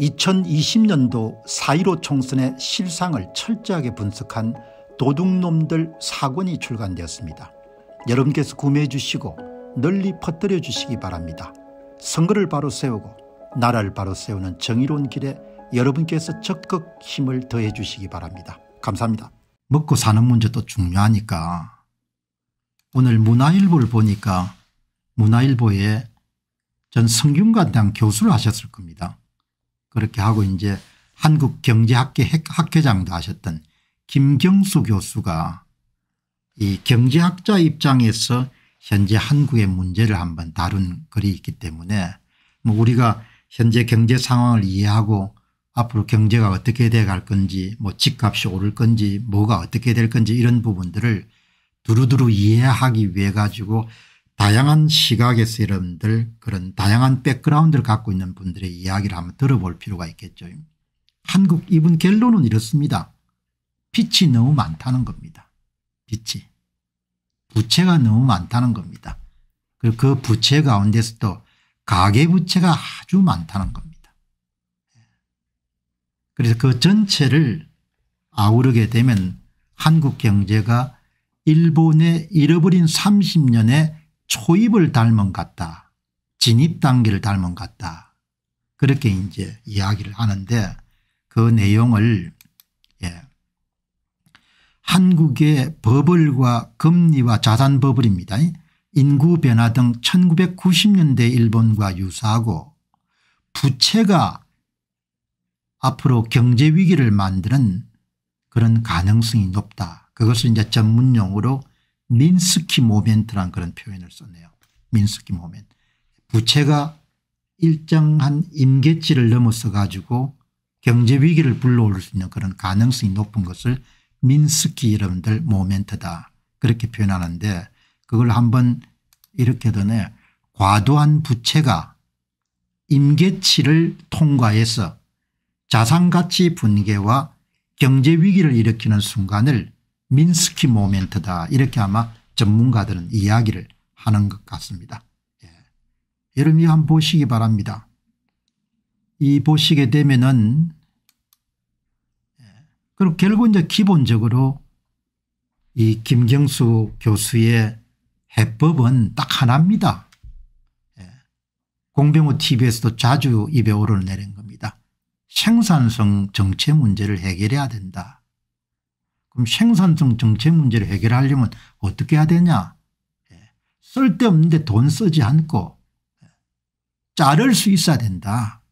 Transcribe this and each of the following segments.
2020년도 4.15 총선의 실상을 철저하게 분석한 도둑놈들 사권이 출간되었습니다. 여러분께서 구매해 주시고 널리 퍼뜨려 주시기 바랍니다. 선거를 바로 세우고 나라를 바로 세우는 정의로운 길에 여러분께서 적극 힘을 더해 주시기 바랍니다. 감사합니다. 먹고 사는 문제도 중요하니까 오늘 문화일보를 보니까 문화일보에 전성균관대 교수를 하셨을 겁니다. 그렇게 하고 이제 한국경제학회 학회장도 하셨던 김경수 교수가 이 경제학자 입장에서 현재 한국의 문제를 한번 다룬 글이 있기 때문에 뭐 우리가 현재 경제 상황을 이해하고 앞으로 경제가 어떻게 돼 갈 건지 뭐 집값이 오를 건지 뭐가 어떻게 될 건지 이런 부분들을 두루두루 이해하기 위해 가지고 다양한 시각에서 여러분들 그런 다양한 백그라운드를 갖고 있는 분들의 이야기를 한번 들어볼 필요가 있겠죠. 한국 이분 결론은 이렇습니다. 빛이 너무 많다는 겁니다. 빛이. 부채가 너무 많다는 겁니다. 그리고 그 부채 가운데서도 가계부채가 아주 많다는 겁니다. 그래서 그 전체를 아우르게 되면 한국 경제가 일본의 잃어버린 30년의 초입을 닮은 같다. 진입 단계를 닮은 같다. 그렇게 이제 이야기를 하는데 그 내용을 예. 한국의 버블과 금리와 자산 버블입니다. 인구 변화 등 1990년대 일본과 유사하고 부채가 앞으로 경제 위기를 만드는 그런 가능성이 높다. 그것을 이제 전문 용어로 민스키 모멘트라는 그런 표현을 썼네요. 민스키 모멘트. 부채가 일정한 임계치를 넘어서 가지고 경제 위기를 불러올 수 있는 그런 가능성이 높은 것을 민스키 여러분들 모멘트다 그렇게 표현하는데 그걸 한번 이렇게 되네 과도한 부채가 임계치를 통과해서 자산가치 분괴와 경제 위기를 일으키는 순간을 민스키 모멘트다 이렇게 아마 전문가들은 이야기를 하는 것 같습니다. 예. 여러분이 한번 보시기 바랍니다. 이 보시게 되면은 예. 그리고 결국 이제 기본적으로 이 김경수 교수의 해법은 딱 하나입니다. 예. 공병호 tv에서도 자주 입에 오를 내린 겁니다. 생산성 정체 문제를 해결해야 된다. 그럼 생산성 정체 문제를 해결하려면 어떻게 해야 되냐 예. 쓸데없는데 돈 쓰지 않고 예. 자를 수 있어야 된다.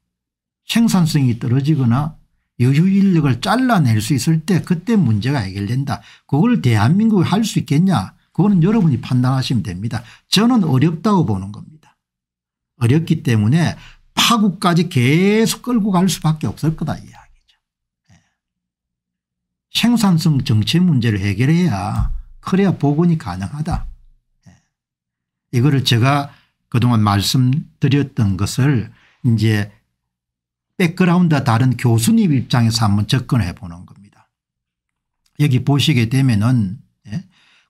생산성이 떨어지거나 여유 인력을 잘라낼 수 있을 때 그때 문제가 해결된다. 그걸 대한민국이 할 수 있겠냐 그거는 여러분이 판단하시면 됩니다. 저는 어렵다고 보는 겁니다. 어렵기 때문에 파국까지 계속 끌고 갈 수밖에 없을 거다 이야. 생산성 정체 문제를 해결해야 그래야 복원이 가능하다. 예. 이거를 제가 그동안 말씀드렸던 것을 이제 백그라운드 다른 교수님 입장에서 한번 접근해 보는 겁니다. 여기 보시게 되면은 예,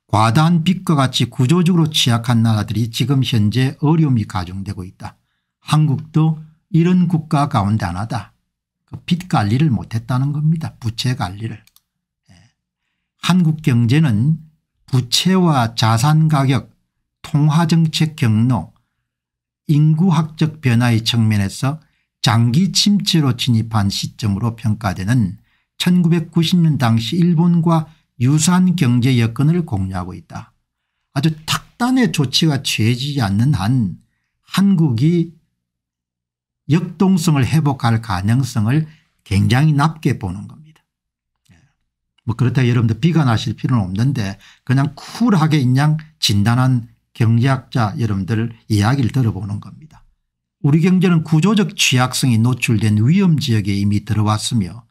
과다한 빚과 같이 구조적으로 취약한 나라들이 지금 현재 어려움이 가중되고 있다. 한국도 이런 국가 가운데 하나다. 그빚 관리를 못했다는 겁니다. 부채 관리를. 한국 경제는 부채와 자산 가격, 통화정책 경로, 인구학적 변화의 측면에서 장기 침체로 진입한 시점으로 평가되는 1990년 당시 일본과 유사한 경제 여건을 공유하고 있다. 아주 탁단의 조치가 취해지지 않는 한 한국이 역동성을 회복할 가능성을 굉장히 낮게 보는 겁니다. 뭐 그렇다고 여러분들 비관하실 필요는 없는데 그냥 쿨하게 그냥 진단한 경제학자 여러분들 이야기를 들어보는 겁니다. 우리 경제는 구조적 취약성이 노출된 위험 지역에 이미 들어왔으며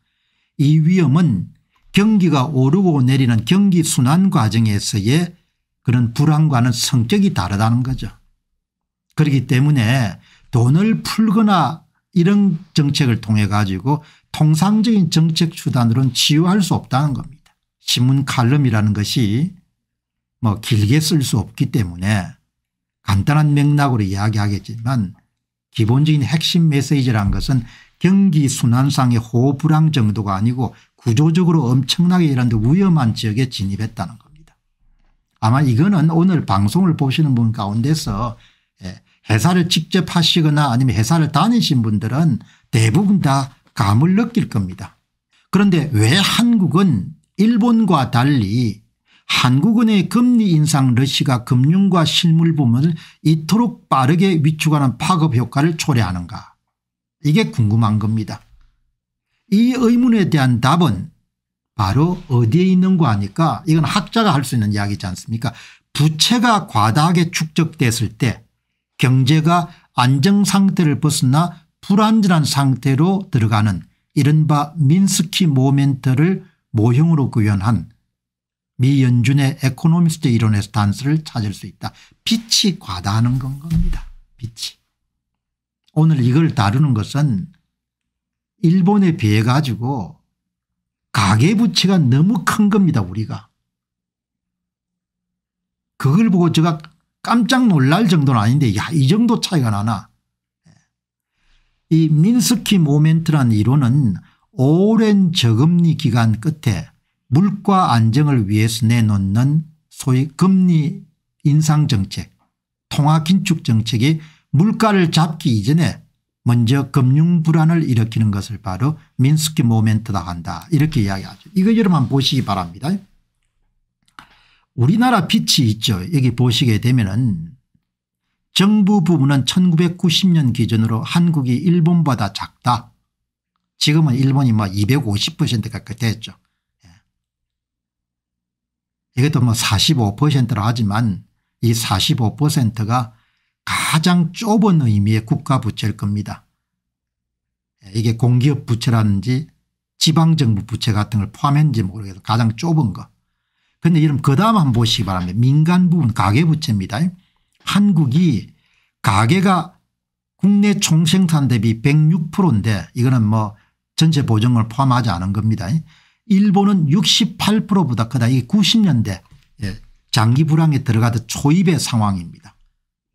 이 위험은 경기가 오르고 내리는 경기 순환 과정에서의 그런 불안과는 성격이 다르다는 거죠. 그렇기 때문에 돈을 풀거나 이런 정책을 통해 가지고 통상적인 정책 수단으로는 치유할 수 없다는 겁니다. 신문 칼럼이라는 것이 뭐 길게 쓸 수 없기 때문에 간단한 맥락으로 이야기하겠지만 기본적인 핵심 메시지란 것은 경기 순환상의 호불황 정도가 아니고 구조적으로 엄청나게 이런 위험한 지역에 진입했다는 겁니다. 아마 이거는 오늘 방송을 보시는 분 가운데서 예, 회사를 직접 하시거나 아니면 회사를 다니신 분들은 대부분 다 감을 느낄 겁니다. 그런데 왜 한국은 일본과 달리 한국은의 금리 인상 러시가 금융과 실물 부문을 이토록 빠르게 위축하는 파급 효과를 초래하는가 이게 궁금한 겁니다. 이 의문에 대한 답은 바로 어디에 있는거 하니까 이건 학자가 할 수 있는 이야기지 않습니까 부채가 과다하게 축적됐을 때 경제가 안정상태를 벗어나 불안전한 상태로 들어가는 이른바 민스키 모멘트를 모형으로 구현한 미 연준의 에코노미스트 이론에서 단서를 찾을 수 있다. 빛이 과다하는 건 겁니다. 빛이. 오늘 이걸 다루는 것은 일본에 비해 가지고 가계부채가 너무 큰 겁니다 우리가. 그걸 보고 제가 깜짝 놀랄 정도는 아닌데 야이 정도 차이가 나나 이 민스키 모멘트란 이론은 오랜 저금리 기간 끝에 물가 안정을 위해서 내놓는 소위 금리 인상 정책 통화 긴축 정책이 물가를 잡기 이전에 먼저 금융 불안을 일으키는 것을 바로 민스키 모멘트다 한다 이렇게 이야기하죠. 이거 여러분 보시기 바랍니다. 우리나라 빛이 있죠. 여기 보시게 되면 은 정부 부분은 1990년 기준으로 한국이 일본보다 작다. 지금은 일본이 뭐250% 가까이 됐죠. 예. 이것도 뭐 45%라 하지만 이 45%가 가장 좁은 의미의 국가 부채일 겁니다. 예, 이게 공기업 부채라는지 지방정부 부채 같은 걸 포함했는지 모르겠어 가장 좁은 거. 그런데 이름 그 다음 한 번 보시기 바랍니다. 민간 부분 가계부채입니다. 한국이 가계가 국내 총생산 대비 106%인데 이거는 뭐 전체 보정을 포함하지 않은 겁니다. 일본은 68%보다 크다. 이게 90년대 예, 장기 불황에 들어가듯 초입의 상황입니다.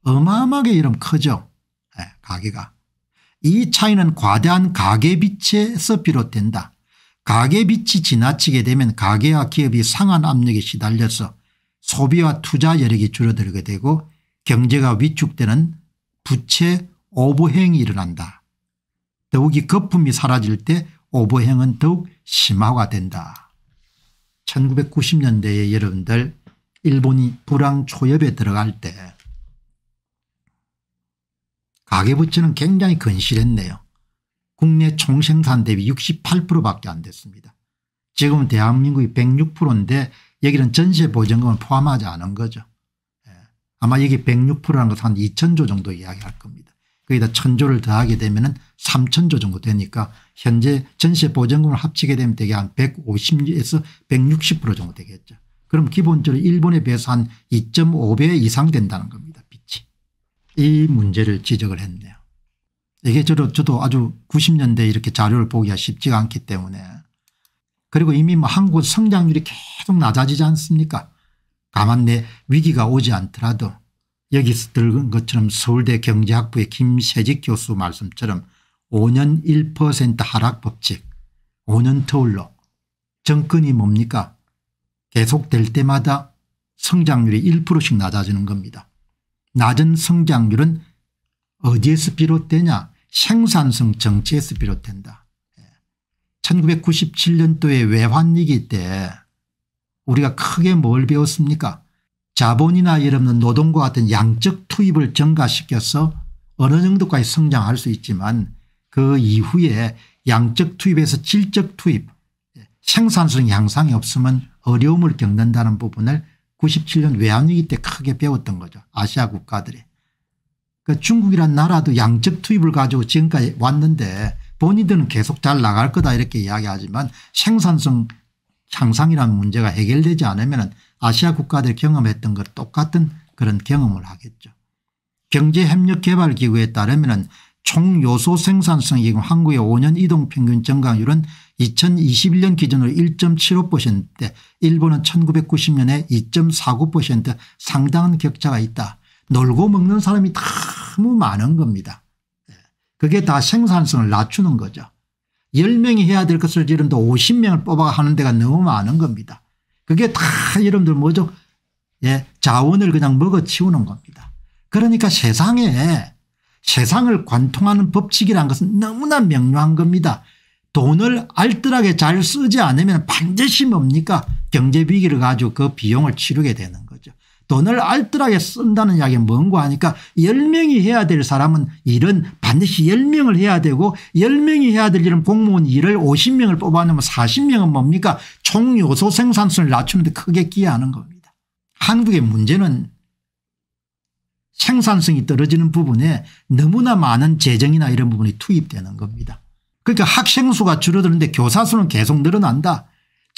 어마어마하게 이름 커져 예, 가계가. 이 차이는 과대한 가계빛에서 비롯된다. 가계빛이 지나치게 되면 가계와 기업이 상한 압력에 시달려서 소비와 투자 여력이 줄어들게 되고 경제가 위축되는 부채 오버행이 일어난다. 더욱이 거품이 사라질 때 오버행은 더욱 심화가 된다. 1990년대에 여러분들 일본이 불황 초엽에 들어갈 때 가계부채는 굉장히 건실했네요 국내 총생산 대비 68%밖에 안 됐습니다. 지금은 대한민국이 106%인데 여기는 전세보증금을 포함하지 않은 거죠. 아마 여기 106%라는 것은 한 2000조 정도 이야기할 겁니다. 거기다 천조를 더하게 되면 은 3000조 정도 되니까 현재 전세 보증금을 합치게 되면 대개 한 150에서 160% 정도 되겠죠. 그럼 기본적으로 일본에 비해서 한 2.5배 이상 된다는 겁니다. 빛이. 이 문제를 지적을 했네요. 이게 저도, 저도 아주 90년대 이렇게 자료를 보기가 쉽지가 않기 때문에 그리고 이미 뭐 한국 성장률이 계속 낮아지지 않습니까 가만 내 위기가 오지 않더라도 여기서 들은 것처럼 서울대 경제학부의 김세직 교수 말씀처럼 5년 1% 하락 법칙 5년 터울로 정권이 뭡니까 계속될 때마다 성장률이 1%씩 낮아지는 겁니다. 낮은 성장률은 어디에서 비롯되냐 생산성 정치에서 비롯된다. 1997년도에 외환위기 때 우리가 크게 뭘 배웠습니까 자본이나 이름는 노동과 같은 양적 투입을 증가시켜서 어느 정도까지 성장할 수 있지만 그 이후에 양적 투입에서 질적 투입 생산성 향상이 없으면 어려움을 겪는다는 부분을 97년 외환위기 때 크게 배웠던 거죠. 아시아 국가들이. 그러니까 중국이란 나라도 양적 투입을 가지고 지금까지 왔는데 본인들은 계속 잘 나갈 거다 이렇게 이야기하지만 생산성 향상이라는 문제가 해결되지 않으면 아시아 국가들 경험했던 것 똑같은 그런 경험을 하겠죠. 경제협력개발기구에 따르면 총요소 생산성 이금 한국의 5년 이동평균 증강률은 2021년 기준으로 1.75% 일본은 1990년에 2.49% 상당한 격차가 있다. 놀고 먹는 사람이 너무 많은 겁니다. 예. 그게 다 생산성을 낮추는 거죠. 10명이 해야 될 것을 지금도 50명을 뽑아 하는 데가 너무 많은 겁니다. 그게 다 여러분들 뭐죠? 예, 자원을 그냥 먹어치우는 겁니다. 그러니까 세상에 세상을 관통하는 법칙이란 것은 너무나 명료한 겁니다. 돈을 알뜰하게 잘 쓰지 않으면 반드시 뭡니까 경제위기를 가지고 그 비용을 치르게 되는 돈을 알뜰하게 쓴다는 이야기가 뭔고 하니까 10명이 해야 될 사람은 일은 반드시 10명을 해야 되고 10명이 해야 될 일은 공무원 일을 50명을 뽑아내면 40명은 뭡니까 총 요소 생산성을 낮추는데 크게 기여하는 겁니다. 한국의 문제는 생산성이 떨어지는 부분에 너무나 많은 재정이나 이런 부분이 투입되는 겁니다. 그러니까 학생 수가 줄어드는데 교사 수는 계속 늘어난다.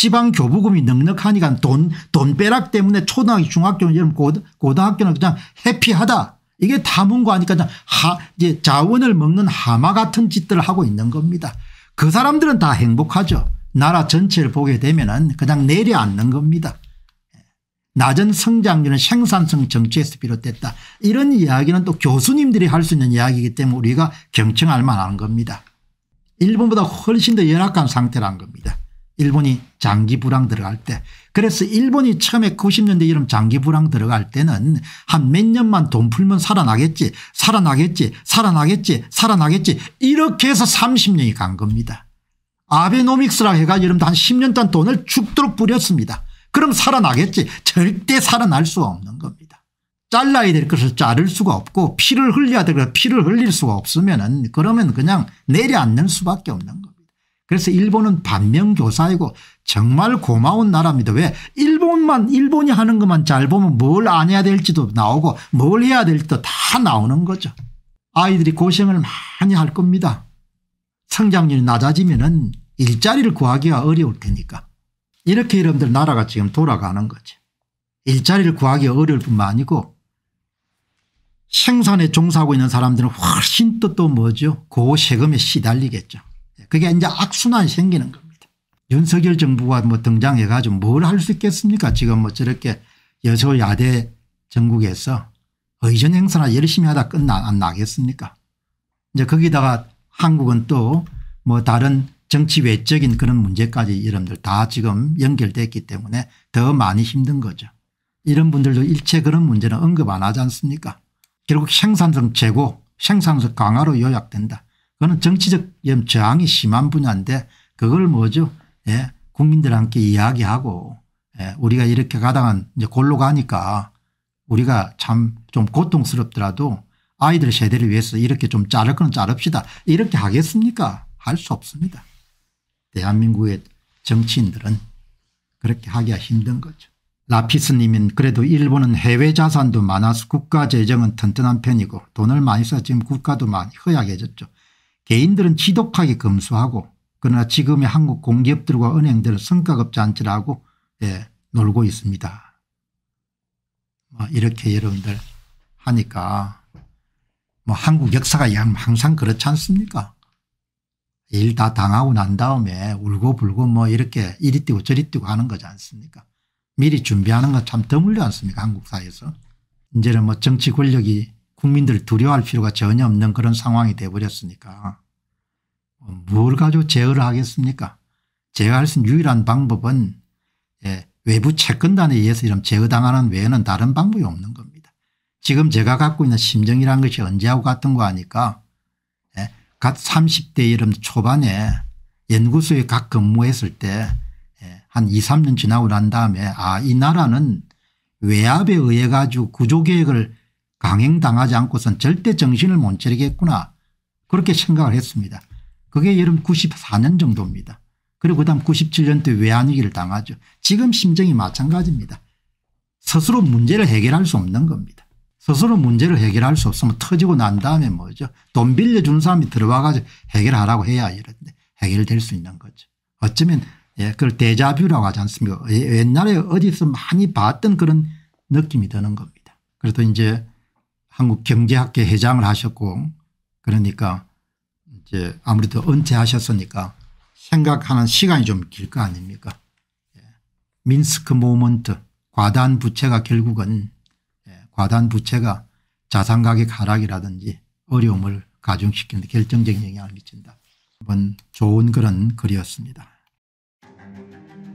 지방 교부금이 넉넉하니까 돈, 돈 빼락 때문에 초등학교, 중학교, 는 고등, 학교는 그냥 해피하다. 이게 다문과니까 하, 이제 자원을 먹는 하마 같은 짓들을 하고 있는 겁니다. 그 사람들은 다 행복하죠. 나라 전체를 보게 되면은 그냥 내려앉는 겁니다. 낮은 성장률은 생산성 정치에서 비롯됐다. 이런 이야기는 또 교수님들이 할 수 있는 이야기이기 때문에 우리가 경청할 만한 겁니다. 일본보다 훨씬 더 열악한 상태란 겁니다. 일본이 장기 불황 들어갈 때 그래서 일본이 처음에 90년대 이름 장기 불황 들어갈 때는 한 몇 년만 돈 풀면 살아나겠지 살아나겠지 살아나겠지 살아나겠지 이렇게 해서 30년이 간 겁니다. 아베노믹스라 해가지고 여러분들 한 10년 동안 돈을 죽도록 뿌렸습니다. 그럼 살아나겠지 절대 살아날 수가 없는 겁니다. 잘라야 될 것을 자를 수가 없고 피를 흘려야 될 것을 피를 흘릴 수가 없으면 은 그러면 그냥 내려앉는 수밖에 없는 그래서 일본은 반면교사이고 정말 고마운 나라입니다. 왜 일본만 일본이 하는 것만 잘 보면 뭘 안 해야 될지도 나오고 뭘 해야 될지도 다 나오는 거죠. 아이들이 고생을 많이 할 겁니다. 성장률이 낮아지면 은 일자리를 구하기가 어려울 테니까. 이렇게 여러분들 나라가 지금 돌아가는 거죠. 일자리를 구하기 어려울 뿐만 아니고 생산에 종사하고 있는 사람들은 훨씬 또또 뭐죠 고세금에 시달리겠죠. 그게 이제 악순환이 생기는 겁니다. 윤석열 정부가 뭐 등장해 가지고 뭘 할 수 있겠습니까 지금 뭐 저렇게 여소야대 전국에서 의전 행사나 열심히 하다 끝나 안 나겠습니까 이제 거기다가 한국은 또 뭐 다른 정치 외적인 그런 문제까지 여러분들 다 지금 연결됐기 때문에 더 많이 힘든 거죠. 이런 분들도 일체 그런 문제는 언급 안 하지 않습니까 결국 생산성 제고 생산성 강화로 요약된다. 그거는 정치적 저항이 심한 분야인데 그걸 뭐죠 예. 국민들 함께 이야기하고 예. 우리가 이렇게 가다가 이제 골로 가니까 우리가 참 좀 고통스럽더라도 아이들 세대를 위해서 이렇게 좀 자를 건 자릅시다 이렇게 하겠습니까 할 수 없습니다. 대한민국의 정치인들은 그렇게 하기가 힘든 거죠. 라피스님은 그래도 일본은 해외 자산도 많아서 국가 재정은 튼튼한 편이고 돈을 많이 써 지금 국가도 많이 허약해졌죠. 개인들은 지독하게 검수하고 그러나 지금의 한국 공기업들과 은행들은 성과급 잔치라고 예, 놀고 있습니다. 뭐 이렇게 여러분들 하니까 뭐 한국 역사가 항상 그렇지 않습니까 일 다 당하고 난 다음에 울고 불고 뭐 이렇게 이리 뛰고 저리 뛰고 하는 거지 않습니까 미리 준비하는 건참 드물지 않습니까 한국 사에서 이제는 뭐 정치 권력이 국민들 두려워할 필요가 전혀 없는 그런 상황이 돼버렸으니까 뭘 가지고 제어를 하겠습니까 제가 할 수 있는 유일한 방법은 예, 외부 채권단에 의해서 이런 제어당하는 외에는 다른 방법이 없는 겁니다. 지금 제가 갖고 있는 심정이라는 것이 언제하고 같은 거 하니까 예, 갓 30대 여름 초반에 연구소에 각 근무했을 때한 예, 2, 3년 지나고 난 다음에 아이 나라는 외압에 의해 가지고 구조개혁을 강행당하지 않고선 절대 정신을 못 차리겠구나 그렇게 생각을 했습니다. 그게 여름 94년 정도입니다. 그리고 그 다음 97년 도에 외환위기를 당하죠. 지금 심정이 마찬가지입니다. 스스로 문제를 해결할 수 없는 겁니다. 스스로 문제를 해결할 수 없으면 터지고 난 다음에 뭐죠. 돈 빌려준 사람이 들어와 가지고 해결하라고 해야 이런데 해결될 수 있는 거죠. 어쩌면 예, 그걸 대자뷰라고 하지 않습니까 예, 옛날에 어디서 많이 봤던 그런 느낌이 드는 겁니다. 그래도 이제 한국경제학회 회장을 하셨고 그러니까 이제 아무래도 은퇴하셨으니까 생각하는 시간이 좀 길 거 아닙니까 예. 민스크 모먼트 과단 부채가 결국은 예. 과단 부채가 자산가격 하락이라든지 어려움을 가중시키는 데 결정적인 영향을 미친다. 한번 좋은 그런 글이었습니다.